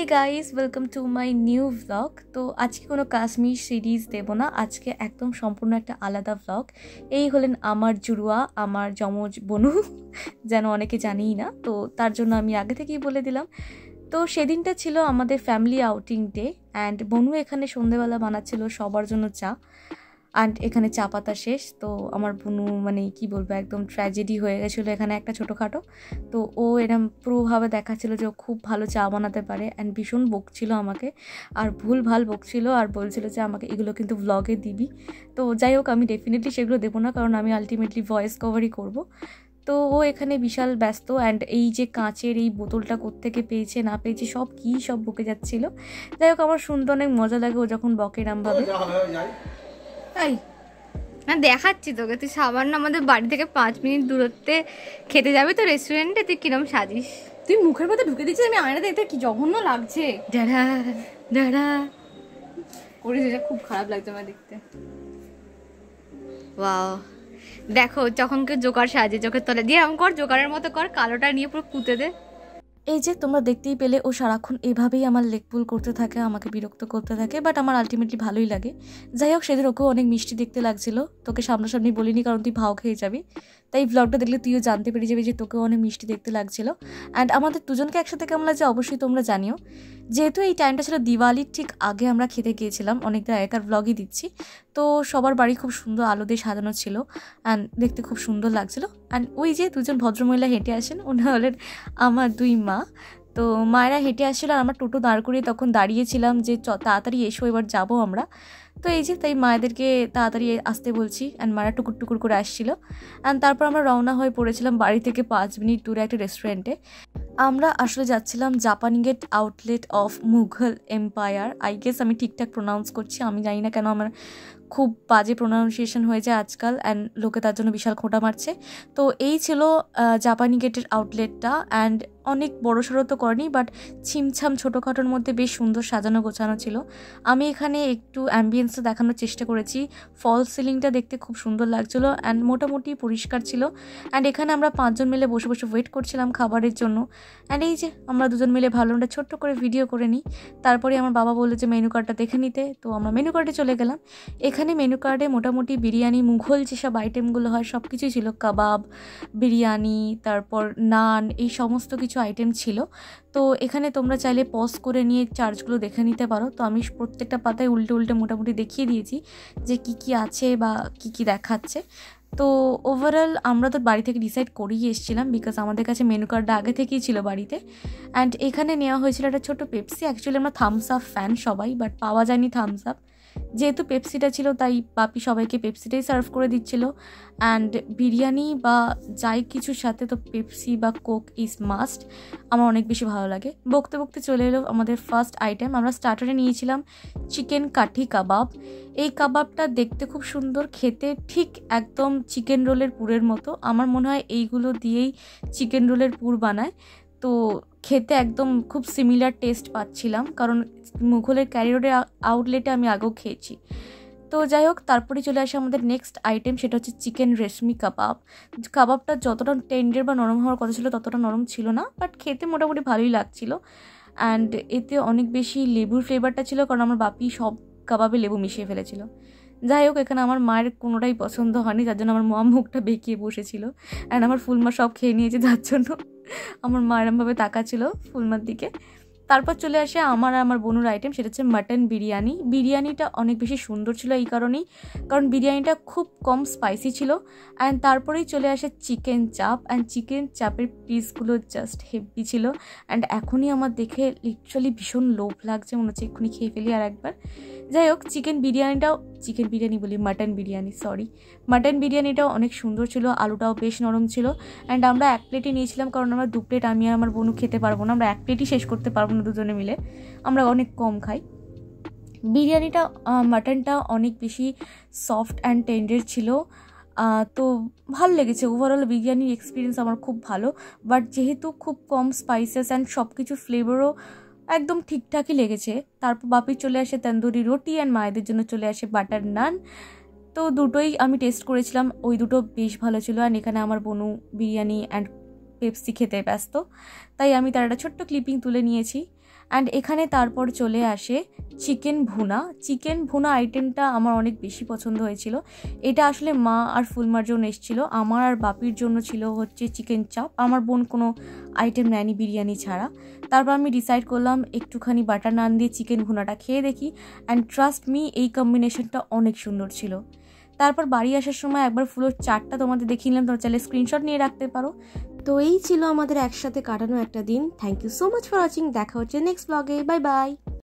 hey guys welcome to my new blog তো আজকে কোনো কাশ্মীর সিরিজ দেব না আজকে একদম সম্পূর্ণ একটা আলাদা ব্লগ এই হলেন আমার জুড়ুয়া আমার যমজ বনু যেন অনেকে জানি না তো তার জন্য আমি আগে থেকেই বলে দিলাম তো সেদিনটা ছিল আমাদের family outing day and Bonu এখানে সন্ধেবেলা বানাচ্ছিল সবার জন্য চা আর এখানে চা পাতা শেষ তো আমার বুনু মানে কি বলবো একদম ট্র্যাজেডি হয়ে গেছিলো এখানে একটা ছোটোখাটো তো ও এরম পুরোভাবে দেখাচ্ছিলো যে ও খুব ভালো চা বানাতে পারে অ্যান্ড ভীষণ বকছিল আমাকে আর ভুল ভাল বকছিল আর বলছিল যে আমাকে এগুলো কিন্তু ব্লগে দিবি তো যাই হোক আমি ডেফিনেটলি সেগুলো দেবো না কারণ আমি আলটিমেটলি ভয়েস কভারই করবো তো ও এখানে বিশাল ব্যস্ত অ্যান্ড এই যে কাঁচের এই বোতলটা কোত্থেকে পেয়েছে না পেয়েছে সব কি সব বকে যাচ্ছিল যাই হোক আমার শুনতে অনেক মজা লাগে ও যখন বকে নামভাবে তাই না দেখাচ্ছি তোকে তুই সামান্য আমাদের বাড়ি থেকে পাঁচ মিনিট দূরত্বে খেতে যাবি তো রেস্টুরেন্টে তুই কিরম সাজিস তুই মুখের মধ্যে ঢুকে দিচ্ছিস আমি আয়না দেখতে কি জঘন্য লাগছে ডাড়া ডাড়া করে যেটা খুব খারাপ লাগছে আমার দেখতে ওয়াও দেখো যখন কেউ জোকার সাজে চোখের তলে দিয়ে এরকম কর জোকারের মতো কর কালোটা নিয়ে পুরো পুঁতে দে এই যে তোমরা দেখতেই পেলে ও সারাক্ষণ এভাবেই আমার লেগ পুল করতে থাকে আমাকে বিরক্ত করতে থাকে বাট আমার আলটিমেটলি ভালোই লাগে যাই হোক সেদিন ওকেও অনেক মিষ্টি দেখতে লাগছিল তোকে সামনাসামনি বলিনি কারণ তুই ভাও খেয়ে যাবি তাই ব্লগটা দেখলে তুইও জানতে পেরে যাবি যে তোকেও অনেক মিষ্টি দেখতে লাগছিল অ্যান্ড আমাদের দুজনকে একসাথে কেমন লাগছে অবশ্যই তোমরা জানিও যেহেতু এই টাইমটা ছিল দিওয়ালির ঠিক আগে আমরা খেতে গিয়েছিলাম অনেকদিন আগেকার ব্লগই দিচ্ছি তো সবার বাড়ি খুব সুন্দর আলো দিয়ে সাজানো ছিল অ্যান্ড দেখতে খুব সুন্দর লাগছিল অ্যান্ড ওই যে দুজন ভদ্রমহিলা হেঁটে আসেন ওনারা হলেন আমার দুই মা তো মায়েরা হেঁটে আসছিল আর আমার টোটো দাঁড় করিয়ে তখন দাঁড়িয়েছিলাম যে তাড়াতাড়ি এসো এবার যাবো আমরা তো এই যে তাই মায়েদেরকে তাড়াতাড়ি আসতে বলছি অ্যান্ড মায়েরা টুকুর টুকুর করে আসছিল অ্যান্ড তারপর আমরা রওনা হয়ে পড়েছিলাম বাড়ি থেকে পাঁচ মিনিট দূরে একটা রেস্টুরেন্টে আমরা আসলে যাচ্ছিলাম Japani gate outlet of Mughal empire I guess আমি ঠিকঠাক প্রোনাউন্স করছি আমি জানি না কেন আমার খুব বাজে প্রোনাউন্সিয়েশন হয়ে যায় আজকাল অ্যান্ড লোকে তার জন্য বিশাল খোঁটা মারছে তো এই ছিল জাপানি গেটের আউটলেটটা অ্যান্ড অনেক সড়ো তো করেনি বাট ছিমছাম ছোটোখাটোর মধ্যে বেশ সুন্দর সাজানো গোছানো ছিল আমি এখানে একটু অ্যাম্বিয়েন্সটা দেখানোর চেষ্টা করেছি ফল সিলিংটা দেখতে খুব সুন্দর লাগছিলো অ্যান্ড মোটামুটি পরিষ্কার ছিল অ্যান্ড এখানে আমরা পাঁচজন মিলে বসে বসে ওয়েট করছিলাম খাবারের জন্য অ্যান্ড এই যে আমরা দুজন মিলে ভালো একটা ছোট্ট করে ভিডিও করে নিই তারপরে আমার বাবা বললো যে মেনু কার্ডটা দেখে নিতে তো আমরা মেনু কার্ডে চলে গেলাম এখানে মেনু কার্ডে মোটামুটি বিরিয়ানি মুঘল যেসব আইটেমগুলো হয় সব কিছুই ছিল কাবাব বিরিয়ানি তারপর নান এই সমস্ত কিছু আইটেম ছিল তো এখানে তোমরা চাইলে পজ করে নিয়ে চার্জগুলো দেখে নিতে পারো তো আমি প্রত্যেকটা পাতায় উল্টে উল্টে মোটামুটি দেখিয়ে দিয়েছি যে কি কি আছে বা কি কি দেখাচ্ছে তো ওভারঅল আমরা তো বাড়ি থেকে ডিসাইড করেই এসেছিলাম বিকজ আমাদের কাছে মেনু কার্ডটা আগে থেকেই ছিল বাড়িতে অ্যান্ড এখানে নেওয়া হয়েছিল একটা ছোটো পেপসি অ্যাকচুয়ালি আমরা থামস আপ ফ্যান সবাই বাট পাওয়া যায়নি থামস আপ যেহেতু পেপসিটা ছিল তাই পাপি সবাইকে পেপসিটাই সার্ভ করে দিচ্ছিল অ্যান্ড বিরিয়ানি বা যাই কিছুর সাথে তো পেপসি বা কোক ইজ মাস্ট আমার অনেক বেশি ভালো লাগে বকতে বকতে চলে এলো আমাদের ফার্স্ট আইটেম আমরা স্টার্টারে নিয়েছিলাম চিকেন কাঠি কাবাব এই কাবাবটা দেখতে খুব সুন্দর খেতে ঠিক একদম চিকেন রোলের পুরের মতো আমার মনে হয় এইগুলো দিয়েই চিকেন রোলের পুর বানায় তো খেতে একদম খুব সিমিলার টেস্ট পাচ্ছিলাম কারণ মুঘলের ক্যারিরোডের আউটলেটে আমি আগেও খেয়েছি তো যাই হোক তারপরে চলে আসে আমাদের নেক্সট আইটেম সেটা হচ্ছে চিকেন রেশমি কাবাব কাবাবটা যতটা টেন্ডার বা নরম হওয়ার কথা ছিল ততটা নরম ছিল না বাট খেতে মোটামুটি ভালোই লাগছিল অ্যান্ড এতে অনেক বেশি লেবুর ফ্লেভারটা ছিল কারণ আমার বাপি সব কাবাবে লেবু মিশিয়ে ফেলেছিল যাই হোক এখানে আমার মায়ের কোনোটাই পছন্দ হয়নি যার জন্য আমার মা মুখটা বেঁকিয়ে বসেছিল অ্যান্ড আমার ফুলমা সব খেয়ে নিয়েছে যার জন্য আমার মা এরমভাবে তাকাচ্ছিল ফুলমার দিকে তারপর চলে আসে আমার আর আমার বোনুর আইটেম সেটা হচ্ছে মাটন বিরিয়ানি বিরিয়ানিটা অনেক বেশি সুন্দর ছিল এই কারণেই কারণ বিরিয়ানিটা খুব কম স্পাইসি ছিল অ্যান্ড তারপরেই চলে আসে চিকেন চাপ অ্যান্ড চিকেন চাপের পিসগুলো জাস্ট হেভি ছিল অ্যান্ড এখনই আমার দেখে লিটারালি ভীষণ লোভ লাগছে মনে হচ্ছে এক্ষুনি খেয়ে ফেলি আর একবার যাই হোক চিকেন বিরিয়ানিটাও চিকেন বিরিয়ানি বলি মাটন বিরিয়ানি সরি মাটন বিরিয়ানিটাও অনেক সুন্দর ছিল আলুটাও বেশ নরম ছিল অ্যান্ড আমরা এক প্লেটই নিয়েছিলাম কারণ আমরা দু প্লেট আমি আর আমার বোনু খেতে পারবো না আমরা এক প্লেটই শেষ করতে পারবো না দুজনে মিলে আমরা অনেক কম খাই বিরিয়ানিটা মাটনটা অনেক বেশি সফট অ্যান্ড টেন্ডার ছিল তো ভাল লেগেছে ওভারঅল বিরিয়ানির এক্সপিরিয়েন্স আমার খুব ভালো বাট যেহেতু খুব কম স্পাইসেস অ্যান্ড সব কিছু ফ্লেভারও একদম ঠিকঠাকই লেগেছে তারপর বাপি চলে আসে তন্দুরি রুটি অ্যান্ড মায়েদের জন্য চলে আসে বাটার নান তো দুটোই আমি টেস্ট করেছিলাম ওই দুটো বেশ ভালো ছিল অ্যান্ড এখানে আমার বনু বিরিয়ানি অ্যান্ড পেপসি খেতে ব্যস্ত তাই আমি তার একটা ছোট্ট ক্লিপিং তুলে নিয়েছি অ্যান্ড এখানে তারপর চলে আসে চিকেন ভুনা চিকেন ভুনা আইটেমটা আমার অনেক বেশি পছন্দ হয়েছিল এটা আসলে মা আর ফুলমার জন্য এসেছিলো আমার আর বাপির জন্য ছিল হচ্ছে চিকেন চাপ আমার বোন কোনো আইটেম নেয়নি বিরিয়ানি ছাড়া তারপর আমি ডিসাইড করলাম একটুখানি বাটার নান দিয়ে চিকেন ভুনাটা খেয়ে দেখি অ্যান্ড ট্রাস্ট মি এই কম্বিনেশনটা অনেক সুন্দর ছিল তারপর বাড়ি আসার সময় একবার ফুলোর চাটটা তোমাদের দেখিয়ে নিলাম তোমার চাইলে স্ক্রিনশট নিয়ে রাখতে পারো তো এই ছিল আমাদের একসাথে কাটানো একটা দিন thank you so much for watching দেখা হচ্ছে নেক্সট ব্লগে বাই বাই